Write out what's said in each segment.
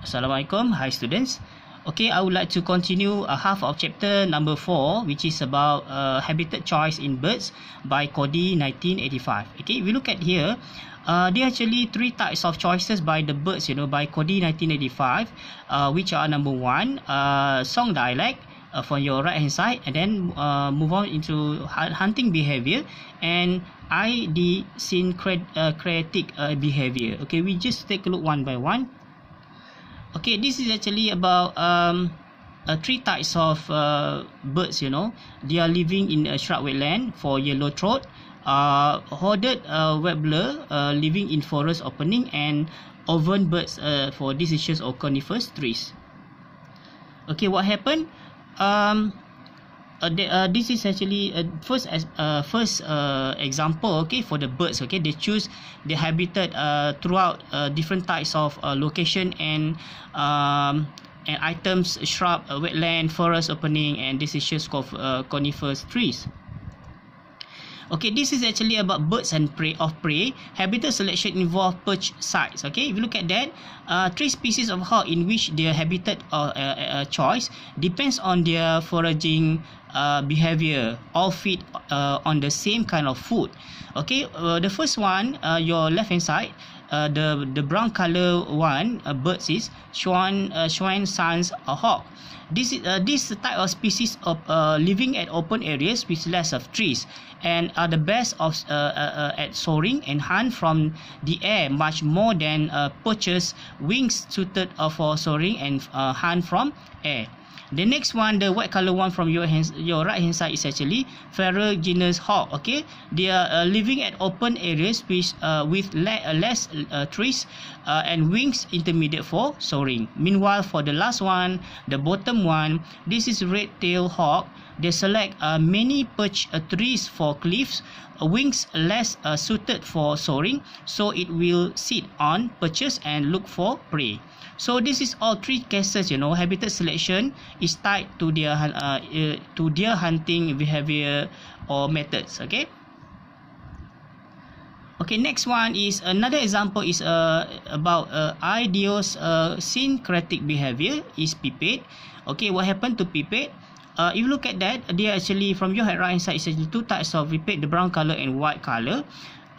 Assalamualaikum, hi students. Okay, I would like to continue a uh, half of chapter number four, which is about uh, habitat choice in birds by Cody 1985. Okay, we look at here. Uh, there are actually three types of choices by the birds, you know, by Cody 1985, uh, which are number one, uh, song dialect uh, from your right hand side, and then uh, move on into ha-, hunting behavior and ID syncretic uh, uh, behavior. Okay, we just take a look one by one. Okay, this is actually about um, uh, three types of uh, birds, you know. They are living in a shrub wetland for yellow throat, uh, hoarded uh, webbler uh, living in forest opening, and oven birds uh, for deciduous or coniferous trees. Okay, what happened? Um, Uh, uh, this is actually a uh, first as uh, first uh, example okay for the birds okay they choose the habitat uh, throughout uh, different types of uh, location and um, and items shrub uh, wetland forest opening and this is just of uh, coniferous trees Okay, this is actually about birds and prey of prey. Habitat selection involve perch sites. Okay, if you look at that, uh, three species of hawk in which their habitat or uh, uh, uh, choice depends on their foraging uh, behavior all feed uh, on the same kind of food okay uh, the first one uh, your left hand side uh, the the brown color one uh, birds is Schwan uh, suns a hawk. This is uh, this type of species of uh, living at open areas with less of trees and are the best of uh, uh, uh at soaring and hunt from the air much more than uh, perches wings suited uh, for soaring and uh, hunt from air. The next one, the white color one from your hands, your right hand side is actually feral genus hawk. Okay, they are uh, living at open areas which uh, with le uh, less uh, trees uh, and wings intermediate for soaring. Meanwhile, for the last one, the bottom one, this is red tail hawk. They select uh, many perch uh, trees for cliffs, uh, wings less suited for soaring, so it will sit on perches and look for prey. So this is all three cases. You know, habitat selection is tied to their uh, to their hunting behavior or methods. Okay. Okay, next one is another example is uh, about uh, ideos uh, syncretic behavior is pipit. Okay, what happened to pipit? uh, if you look at that, they actually from your head right inside, side is actually two types of repaint, the brown color and white color.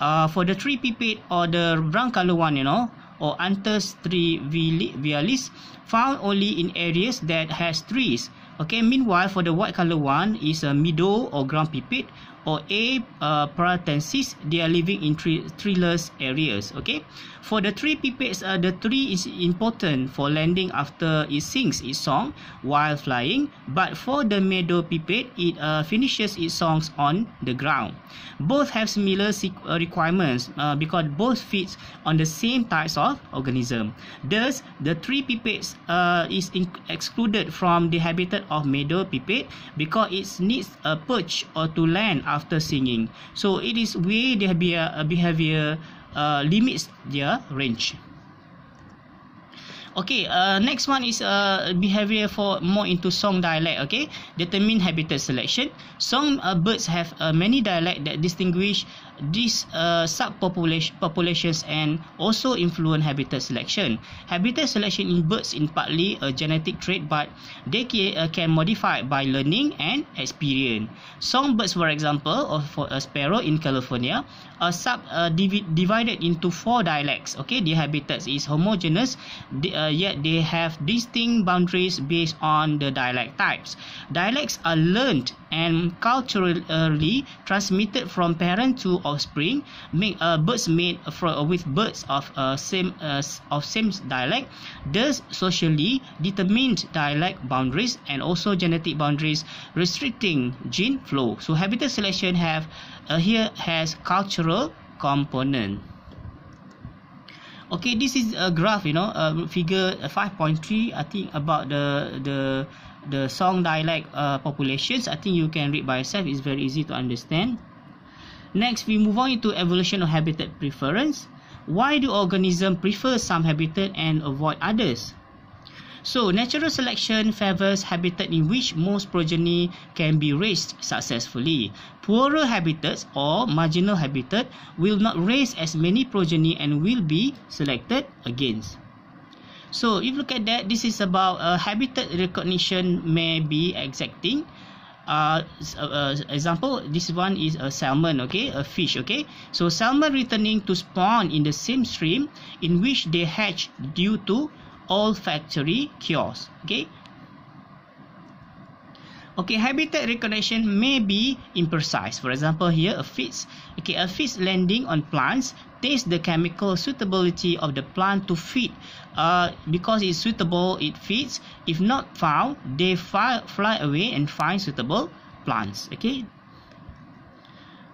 Uh, for the three pipit or the brown color one, you know, or Antus trivialis, found only in areas that has trees. Okay, meanwhile for the white color one is a meadow or ground pipit, or A uh, paratensis they are living in tree, treeless areas okay for the tree pipits uh, the tree is important for landing after it sings its song while flying but for the meadow pipit it uh, finishes its songs on the ground both have similar uh, requirements uh, because both feeds on the same types of organism thus the tree pipit uh, is excluded from the habitat of meadow pipit because it needs a perch or to land after singing. So it is way their behavior, uh, behavior uh, limits their range. Okay, uh, next one is uh, behavior for more into song dialect. Okay, determine habitat selection. Some uh, birds have uh, many dialect that distinguish these uh, subpopulations populations and also influence habitat selection. Habitat selection in birds is partly a genetic trait but they can, uh, can modify by learning and experience. Songbirds for example or for a sparrow in California are sub uh, divided into four dialects. Okay, their habitat is homogeneous uh, yet they have distinct boundaries based on the dialect types. Dialects are learned and culturally transmitted from parent to offspring make uh, birds made from, uh, with birds of uh, same uh, of same dialect thus socially determined dialect boundaries and also genetic boundaries restricting gene flow so habitat selection have uh, here has cultural component okay this is a graph you know uh, figure 5.3 i think about the the the song dialect uh, populations i think you can read by yourself it's very easy to understand Next, we move on into evolution of habitat preference. Why do organisms prefer some habitat and avoid others? So, natural selection favors habitat in which most progeny can be raised successfully. Poorer habitats or marginal habitat will not raise as many progeny and will be selected against. So, if you look at that, this is about uh, habitat recognition may be exacting. Uh, uh, uh, example this one is a salmon okay a fish okay so salmon returning to spawn in the same stream in which they hatch due to olfactory cures okay Okay, habitat recognition may be imprecise. For example, here a fish. Okay, a fish landing on plants tastes the chemical suitability of the plant to feed. Uh, because it's suitable, it feeds. If not found, they fly, fly away and find suitable plants. Okay.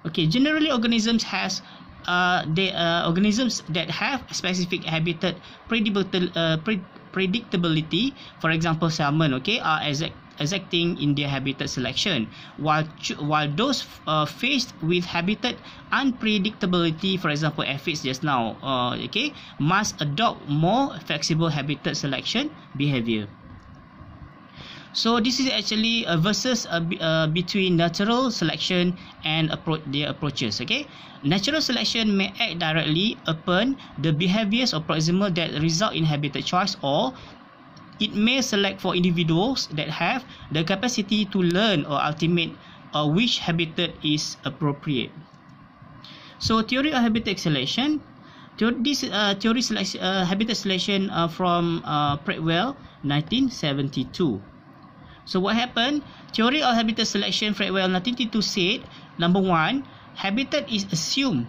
Okay, generally organisms has uh, the uh, organisms that have specific habitat predictability, uh, pre predictability, for example, salmon, okay, are exact exacting in their habitat selection, while while those uh, faced with habitat unpredictability, for example, aphids just now, uh, okay, must adopt more flexible habitat selection behavior. So this is actually a versus a, uh, a uh, between natural selection and appro their approaches. Okay, natural selection may act directly upon the behaviors or proximal that result in habitat choice or it may select for individuals that have the capacity to learn or ultimate or uh, which habitat is appropriate. So theory of habitat selection, this uh, theory selection, uh, habitat selection uh, from uh, Prattwell, 1972. So what happened? Theory of habitat selection, Fredwell 1992 said, number one, habitat is assumed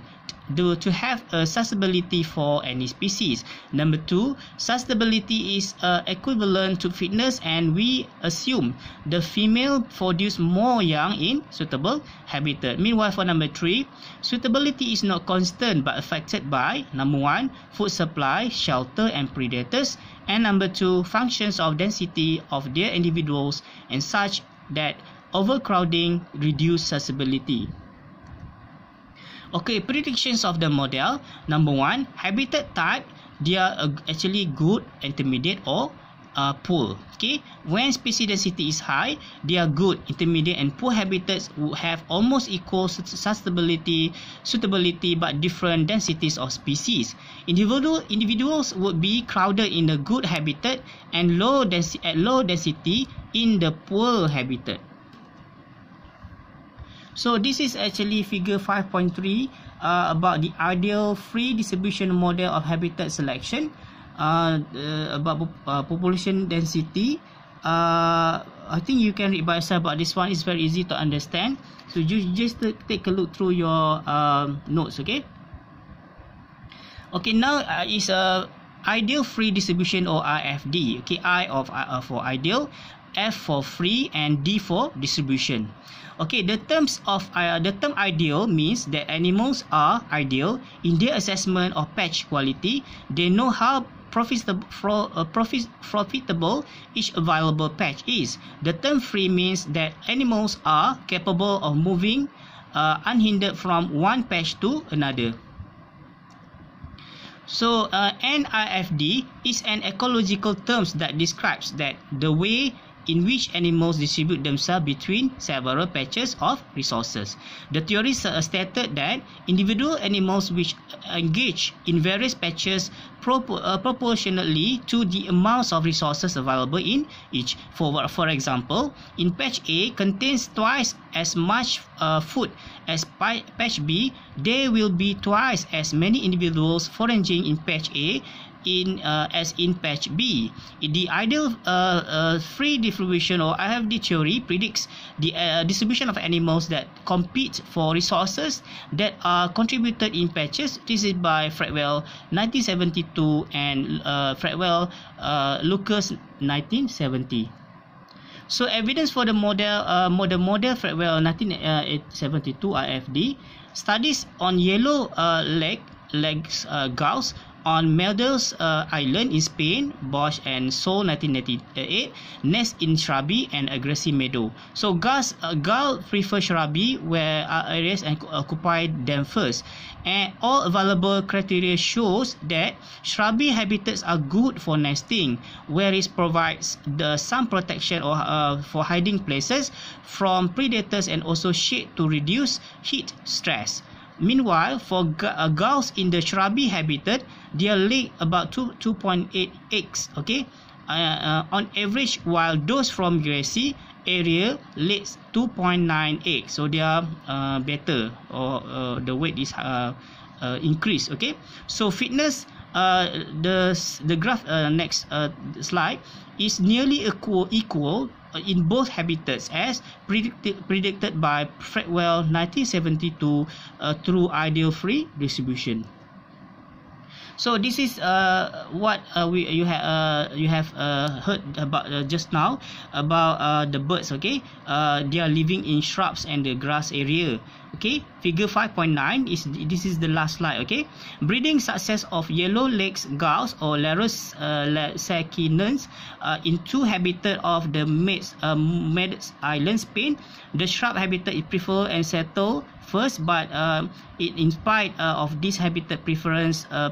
do to have a sustainability for any species. Number two, sustainability is uh, equivalent to fitness and we assume the female produce more young in suitable habitat. Meanwhile, for number three, suitability is not constant but affected by number one, food supply, shelter and predators and number two, functions of density of their individuals and such that overcrowding reduce suitability. Okay, predictions of the model. Number one, habitat type, they uh, are actually good, intermediate or uh, poor. Okay, when species density is high, they are good, intermediate and poor habitats would have almost equal sustainability, suitability but different densities of species. Individual, individuals would be crowded in the good habitat and low at low density in the poor habitat. So this is actually figure 5.3 uh, about the ideal free distribution model of habitat selection, uh, uh, about uh, population density. Uh, I think you can read by yourself but this one is very easy to understand. So you just take a look through your um, notes, okay? Okay, now uh, a uh, ideal free distribution or IFD. Okay, I of uh, for ideal, F for free, and D for distribution. Okay, the terms of uh, the term ideal means that animals are ideal in their assessment of patch quality. They know how uh, profitable, each available patch is. The term free means that animals are capable of moving uh, unhindered from one patch to another. So uh, NIFD is an ecological term that describes that the way in which animals distribute themselves between several patches of resources. The theory stated that individual animals which engage in various patches propor- uh, proportionally to the amounts of resources available in each. For, for example, in patch A contains twice as much uh, food as patch B, there will be twice as many individuals foraging in patch A in uh, as in patch B. The ideal uh, uh free distribution or IFD theory predicts the uh, distribution of animals that compete for resources that are contributed in patches. This is by Fredwell 1972 and uh, Fredwell Lucas 1970. So evidence for the model uh, model model Fredwell 1972 RFD studies on yellow uh, leg legs uh, gauss on Melders uh, Island in Spain, Bosch and Sol 1998, nest in shrubby and aggressive meadow. So gulls, uh, gull prefer shrubby where uh, areas and occupy them first. And all available criteria shows that shrubby habitats are good for nesting, where it provides the some protection or uh, for hiding places from predators and also shade to reduce heat stress. Meanwhile, for gulls uh, in the shrubby habitat, their lay about 2.8 eggs. Okay, uh, uh, on average, while those from grassy area lay 2.9 eggs, so they are uh, better or uh, the weight is uh, uh, increased. Okay, so fitness. Uh, the the graph uh, next uh, slide is nearly equal equal in both habitats as predicted predicted by Fredwell 1972 uh, through ideal free distribution So this is uh, what uh, we you have uh, you have uh, heard about uh, just now about uh, the birds. Okay, uh, they are living in shrubs and the grass area. Okay, figure 5.9 is this is the last slide. Okay, breeding success of yellow legs gulls or Larus uh, sacinans uh, in two habitat of the Mids uh, Mids Spain. The shrub habitat is preferred and settle first, but um, it, in spite uh, of this habitat preference, uh,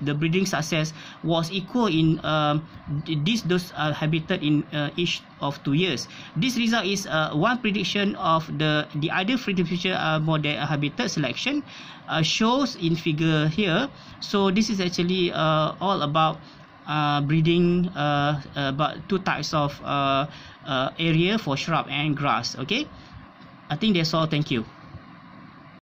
the breeding success was equal in um, these this those uh, habitat in uh, each of two years. This result is uh, one prediction of the the other freedom future uh, model uh, habitat selection uh, shows in figure here. So this is actually uh, all about uh, breeding uh, about two types of uh, uh, area for shrub and grass. Okay, I think that's all. Thank you.